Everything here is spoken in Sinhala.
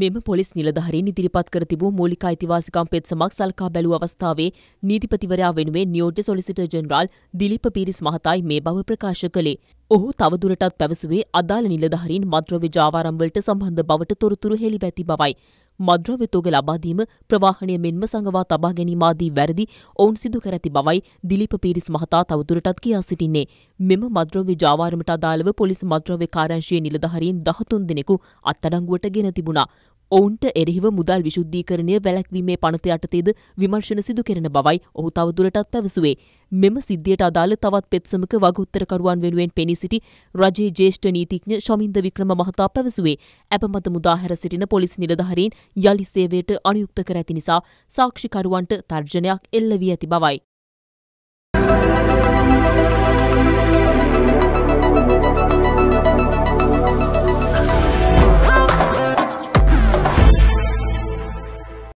මෙම පොලිස් නිලධහරින් ඉදිරිපත් කර තිබූ මූලික අයිතිවාසිකම් පෙත්සමක් සල්කා බැලූ අවස්ථාවේ නීතිපතිවරයා වෙනුවෙන් නියෝජ්‍ය සොලිසිටර් ජෙනරාල් දිලිප පීරිස් මහතායි මේ බව ප්‍රකාශ කළේ. ඔහු තවදුරටත් පැවසුවේ අදාළ නිලධහරින් මද්‍රව්‍ය ජාවාරම්වලට සම්බන්ධ බවට තොරතුරු හෙළිබැති බවයි. මද්‍රව්‍ය තෝග ලබාදීම ප්‍රවාහණය මෙන්ම සඟවා තබා ගැනීම ආදී වැරදි ඔවුන් සිදු කර ඇති බවයි දිලීප පීරිස් මහතා තවදුරටත් කියා සිටින්නේ. මෙම මද්‍රව්‍ය ජාවාරමට අදාළව පොලිස් මද්‍රව්‍ය කාර්යංශයේ නිලධාරීන් 13 දෙනෙකු අත්අඩංගුවට ගෙන තිබුණා. ඔවුන්ට එරෙහිව මුදල් විශුද්ධීකරණය වැලැක්වීමේ පනත යටතේද විමර්ශන සිදු කෙරෙන බවයි ඔහු තවදුරටත් පැවසුවේ. මෙම සිද්ධියට අදාළ තවත් පෙත්සමක වගඋත්තරකරුවන් වෙනුවෙන් පෙනී සිටි රජයේ ජේෂ්ඨ නීතිඥ ශමින්ද වික්‍රම මහතා පැවසුවේ ඇපමත මුදාහැර සිටින පොලිස් නිලධහරින් යළි සේවයට අනුයුක්ත කර ඇති නිසා සාක්ෂිකරුවන්ට තර්ජනයක් එල්ල වී ඇති බවයි.